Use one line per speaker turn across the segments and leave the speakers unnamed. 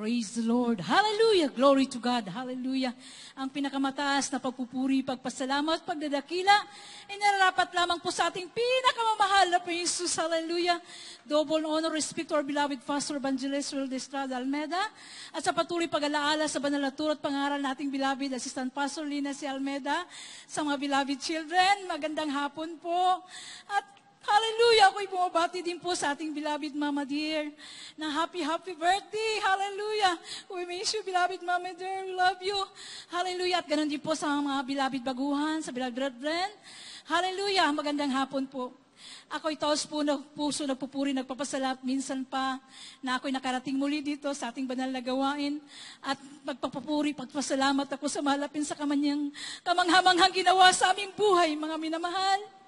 Praise the Lord. Hallelujah. Glory to God. Hallelujah. Ang pinakamataas na pagpupuri, pagpasalamat, pagdadakila, ay nararapat lamang po sa ating pinakamamahal na Prinsus. Hallelujah. Double honor, respect to our beloved Pastor Evangelist Will Destrada Almeda at sa patuloy pag-alaala sa banal na turo at pangaral nating beloved Assistant Pastor Lina si Almeda sa mga beloved children. Magandang hapon po. At Hallelujah! Ako'y bumabati din po sa ating beloved Mama Dear na happy, happy birthday! Hallelujah! We miss you, beloved Mama Dear. We love you. Hallelujah! At ganun din po sa mga beloved baguhan, sa beloved brethren. Hallelujah! Magandang hapon po. Ako'y taos po ng puso, nagpupuri, nagpapasalap minsan pa na ako'y nakarating muli dito sa ating banal na gawain at pagpapapuri, pagpasalamat ako sa malapin sa kamanyang kamanghamanghang ginawa sa aming buhay, mga minamahal.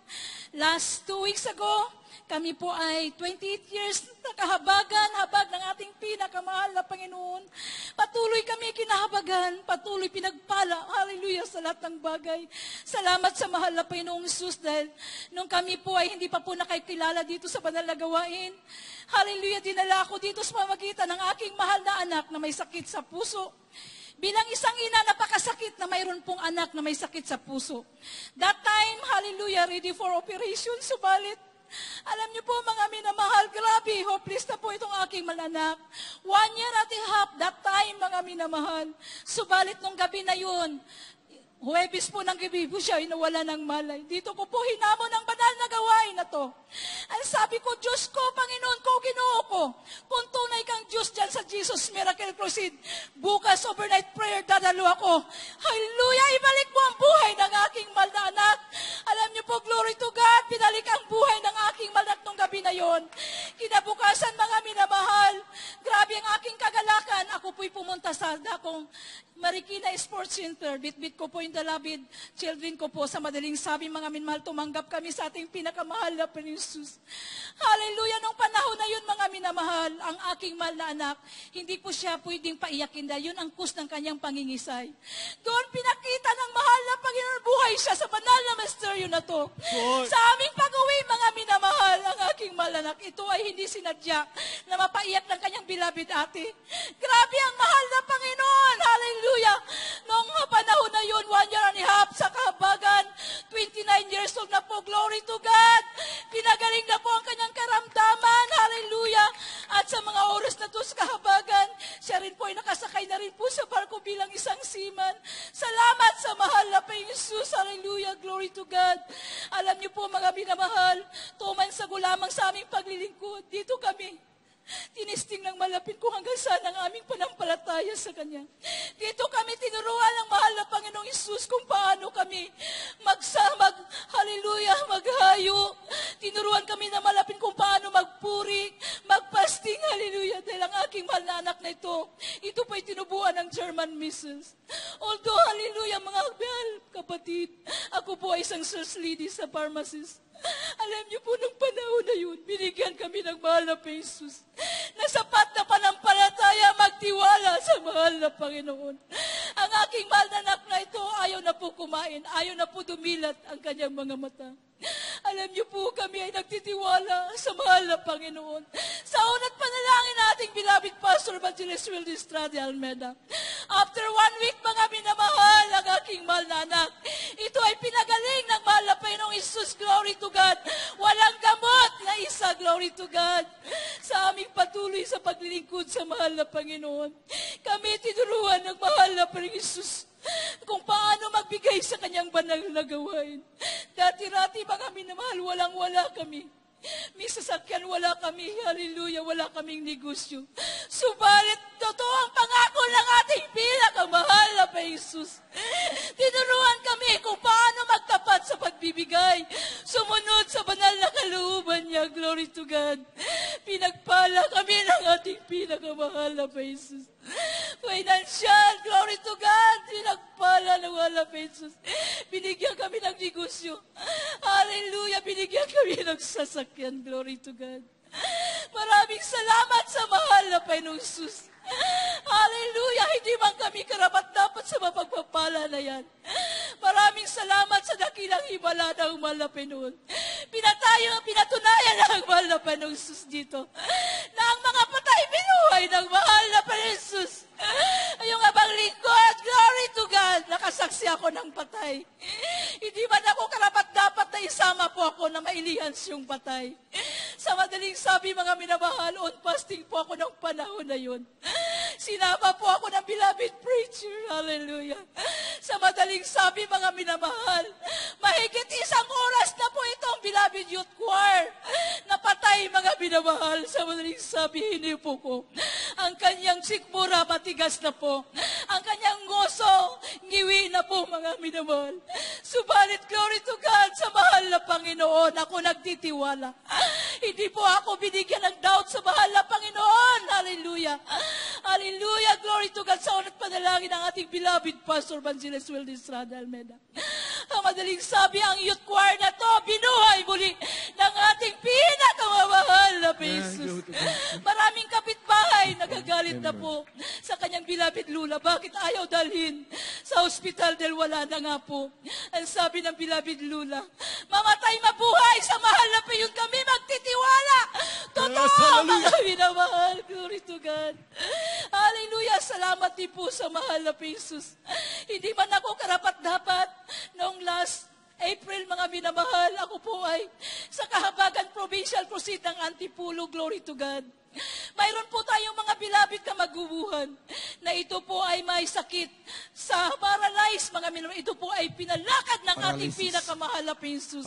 Last two weeks ago, kami po ay 28 years nakahabagan, habag ng ating pinakamahal na Panginoon. Patuloy kami kinahabagan, patuloy pinagpala, hallelujah, sa lahat ng bagay. Salamat sa mahal na Panginoong Jesus dahil nung kami po ay hindi pa po nakikilala dito sa banal na gawain, hallelujah, dinala ako dito sa pamagitan ng aking mahal na anak na may sakit sa puso. Bilang isang ina na na mayroon pong anak na may sakit sa puso. That time, hallelujah, ready for operation, subalit, alam niyo po mga minamahal, grabe, hopeless na po itong aking malanak. One year at a half, that time mga minamahal. Subalit nung gabi na yun, Huwebes po ng gabi po siya, inawala ng malay. Dito ko po hinamo ang banal na gawain na to. Ang sabi ko, Diyos ko, Panginoon ko, Ginoo ko, kung tunay kang Diyos dyan sa Jesus Miracle proceed. bukas overnight prayer dadalo ako. Hallelujah! Ibalik mo ang buhay ng aking mal na anak. Alam niyo po, glory to God, pinalik ang buhay ng aking mal nung gabi na yon. Kinabukasan, mga minamahal, Grabe ang aking kagalakan. Ako po'y pumunta sa dakong Marikina Sports Center. Bitbit ko po yung dalabid. Children ko po sa madaling sabi, mga minmahal, tumanggap kami sa ating pinakamahal na Prinsus. Hallelujah! Nung panahon na yun, mga minamahal, ang aking mahal na anak, hindi po siya pwedeng paiyakin dahil yun ang kus ng kanyang pangingisay. Doon pinakita ng mahal Panginoon, siya sa banal na misteryo na to. Lord. Sa aming pag-uwi, mga minamahal, ang aking malanak, ito ay hindi sinadya na mapaiyak ng kanyang bilabid ate. Grabe ang mahal na Panginoon. Hallelujah. Noong panahon na yun, one year tuman sa gulamang sa aming paglilingkod. Dito kami, tinisting ng malapit ko hanggang saan ang aming panampalataya sa Kanya. Dito kami tinuruan ng mahal na Panginoong Isus kung paano kami magsamag, hallelujah, maghayo. Tinuruan kami na malapit kung paano magpuri, magpasting, hallelujah aking mahal na anak na ito. Ito pa'y tinubuan ng German missions. Although, hallelujah, mga mahal, kapatid, ako po ay isang sales lady sa pharmacist. Alam niyo po, nung panahon na yun, binigyan kami ng mahal na pesos. Na sapat na panampalataya magtiwala sa mahal na Panginoon. Ang aking mahal na anak na ito, ayaw na po kumain, ayaw na po dumilat ang kanyang mga mata. Alam niyo po, kami ay nagtitiwala sa mahal na Panginoon. Sa unang panalangin nating bilabig Pastor Evangelist Will Distrade Almeda. After one week, mga minamahal, ang aking mahal na anak, ito ay pinagaling ng mahal na Panginoong Isus. Glory to God. Walang gamot na isa. Glory to God. Sa aming patuloy sa paglilingkod sa mahal na Panginoon. Kami tinuruan ng mahal na Panginoong Isus kung paano bumigay sa kanyang banal na gawain. Dati-rati ba kami Walang-wala kami. May sasakyan, wala kami. Hallelujah, wala kaming negosyo. Subalit, totoo ang pangako ng ating pinakamahal na Jesus. Tinuruan kami kung paano magtapat sa pagbibigay. Sumunod sa banal na kalooban niya. Glory to God. Pinagpala kami ng ating pinakamahal na pa Jesus. Financial, glory to God pangalan ng wala Jesus. Binigyan kami ng negosyo. Hallelujah! Binigyan kami ng sasakyan. Glory to God. Maraming salamat sa mahal na Panginoong Jesus. Hallelujah! Hindi man kami karapat dapat sa mapagpapala na yan. Maraming salamat sa dakilang himala ng mahal na Panginoon. Pinatayo, pinatunayan ng mahal na Panginoong dito na ang mga patay binuhay ng mahal na Panginoon Jesus. Yung nakasaksi ako ng patay. Hindi man ako karapat dapat na isama po ako na mailihans yung patay. Sa madaling sabi mga minamahal, on fasting po ako ng panahon na yun. Sinama po ako ng beloved preacher. Hallelujah. Sa madaling sabi mga minamahal, mahigit isang oras na po itong beloved youth choir. Napatay mga minamahal. Sa madaling sabi, hinipo ko. Ang kanyang sikmura matigas na po. Ang kanyang puso. Ngiwi na po mga minamahal. Subalit, glory to God sa mahal na Panginoon. Ako nagtitiwala. Hindi po ako binigyan ng doubt sa mahal na Panginoon. Hallelujah. Hallelujah. Glory to God sa unat panalangin ng ating beloved Pastor Vangelis Wilde Estrada Almeda madaling sabi, ang youth choir na to, binuhay muli ng ating pinakamamahal na pesos. Maraming kapitbahay nagagalit na po sa kanyang bilapid lula. Bakit ayaw dalhin sa ospital dahil wala na nga po? Ang sabi ng bilapid lula, mamatay mabuhay sa mahal na piyod kami magtitiwala. Totoo, mga minamahal. Glory to God. Hallelujah. Salamat din po sa mahal na pesos. Hindi man ako karapat dapat last April, mga minamahal, ako po ay sa Kahabagan Provincial Crusade ng Antipulo. Glory to God. Mayroon po tayong mga bilabit na magubuhan na ito po ay may sakit sa paralyzed, mga minor. Ito po ay pinalakad ng Paralysis. ating pinakamahal na Pinsus.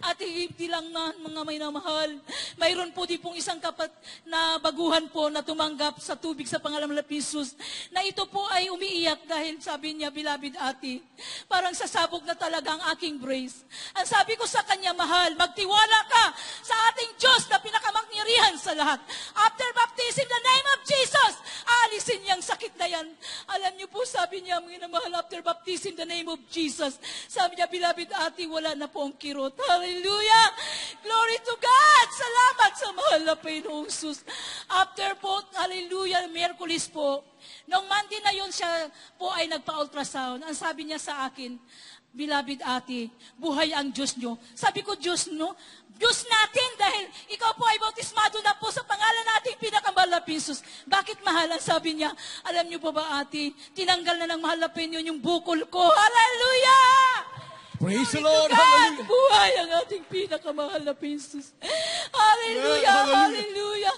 At hindi lang na, mga minamahal. Mayroon po din pong isang kapat na baguhan po na tumanggap sa tubig sa pangalan ng Pinsus na ito po ay umiiyak dahil sabi niya, bilabid ati, parang sasabog na talaga ang aking brace. Ang sabi ko sa kanya, mahal, magtiwala ka sa ating Diyos na pinakamangyarihan sa lahat. After baptism, the name of Jesus, aalisin niyang sakit sakit na yan. Alam niyo po, sabi niya, mga mahal, after baptism, the name of Jesus. Sabi niya, beloved ate, wala na po ang kirot. Hallelujah! Glory to God! Salamat sa mahal na Panginoong Sus. After po, hallelujah, Merkulis po, Noong Monday na yon siya po ay nagpa-ultrasound. Ang sabi niya sa akin, Beloved ate, buhay ang Diyos nyo. Sabi ko, Diyos no? Diyos natin, Sabi bakit mahal? Ang sabi niya, alam niyo po ba ate, tinanggal na ng mahal na yung bukol ko. Hallelujah! Praise Glory the Lord. Hallelujah. Buhay ang ating pinakamahal na Jesus. Hallelujah, yeah, hallelujah, hallelujah,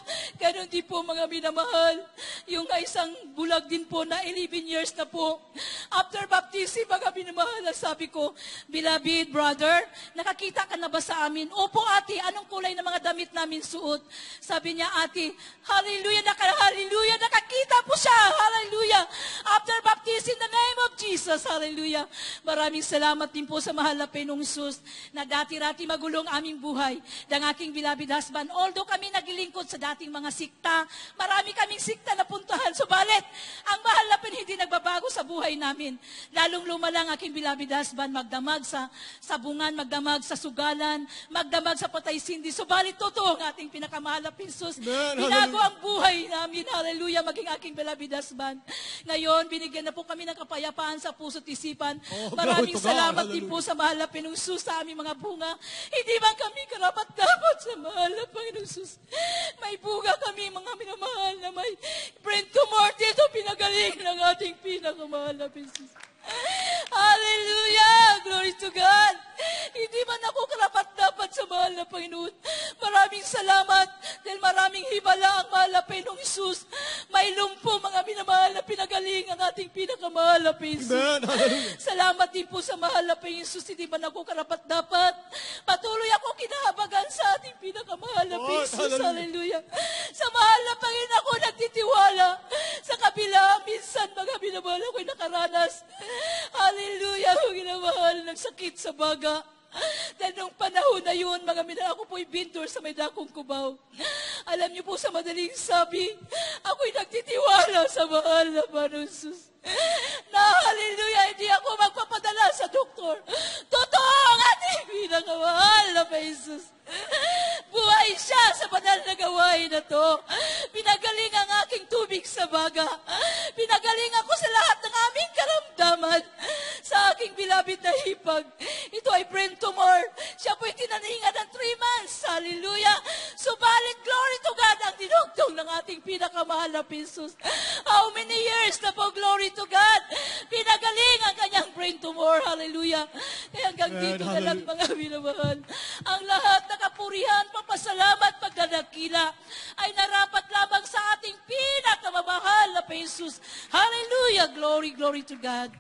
Ganon din po mga minamahal. Yung isang bulag din po na 11 years na po. After baptism, mga minamahal, sabi ko, Beloved brother, nakakita ka na ba sa amin? Opo ate, anong kulay ng mga damit namin suot? Sabi niya ate, hallelujah, naka, hallelujah, nakakita po siya, hallelujah. After baptism, the name of Jesus, hallelujah. Maraming salamat din po sa mahal na Pinong Jesus na dati-rati magulong aming buhay Dang aking beloved husband. Although kami nagilingkod sa dating mga sikta. Marami kaming sikta na puntahan. Subalit, ang mahal na hindi nagbabago sa buhay namin. Lalong lumalang aking bilabidasban, magdamag sa sabungan, magdamag sa sugalan, magdamag sa patay sindi. Subalit, totoo ang ating pinakamahal na pinsus. Binago ang buhay namin. Hallelujah, maging aking bilabidasban. Ngayon, binigyan na po kami ng kapayapaan sa puso't isipan. Oh, Maraming salamat din po sa mahal na pinungsus sa aming mga bunga. Hindi man kami karapat dapat sa mahal na Panginoon May bunga kamay. Brent Comortes, o pinagaling ng ating pinakamahal na business. Hallelujah! Glory to God! Hindi man ako karapat-dapat sa mahal na Panginoon. Maraming salamat dahil maraming hibala ang mahal ng pinong Isus. May lumpo mga minamahal na pinagaling ang ating pinakamahal na Amen. Salamat din po sa mahal na Isus. Hindi man ako karapat dapat. Patuloy ako kinahabagan sa ating pinakamahal na Isus. Hallelujah. hallelujah. Sa mahal na Panginoon ako nagtitiwala. Sa kabila, minsan mga minamahal ako'y nakaranas. Hallelujah. Ang minamahal ng sakit sa baga. Dahil nung panahon na yun, mga minahal, ako po'y bintor sa may dakong kubaw. Alam niyo po sa madaling sabi, ako'y nagtitiwala sa mahal na Manusus. Na hallelujah, hindi ako magpapadala sa doktor. Totoo ang ating pinakamahal na Jesus. Buhay siya sa banal na gawain na to. Pinagaling ang aking tubig sa baga. Pinagaling ako sa lahat ng aming karamdaman aking bilabid na hipag. Ito ay brain tumor. Siya po'y tinanihinga ng three months. Hallelujah. Subalit, glory to God ang dinugtong ng ating pinakamahal na Pisus. How many years na po, glory to God, pinagaling ang kanyang brain tumor. Hallelujah. Kaya hanggang Amen. dito na lang, mga minamahal. Ang lahat na kapurihan, papasalamat, pagdadakila, ay narapat lamang sa ating pinakamamahal na Pisus. Hallelujah. Glory, glory to God.